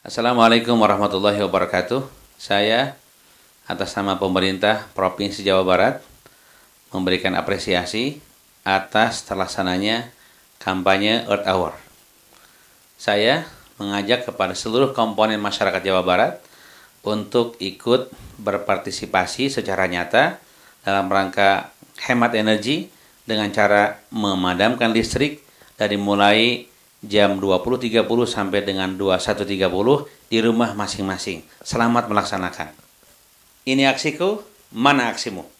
Assalamualaikum warahmatullahi wabarakatuh. Saya atas nama pemerintah Provinsi Jawa Barat memberikan apresiasi atas terlaksananya kampanye Earth Hour. Saya mengajak kepada seluruh komponen masyarakat Jawa Barat untuk ikut berpartisipasi secara nyata dalam rangka hemat energi dengan cara memadamkan listrik dari mulai jam 20.30 sampai dengan 21.30 di rumah masing-masing. Selamat melaksanakan. Ini aksiku, mana aksimu?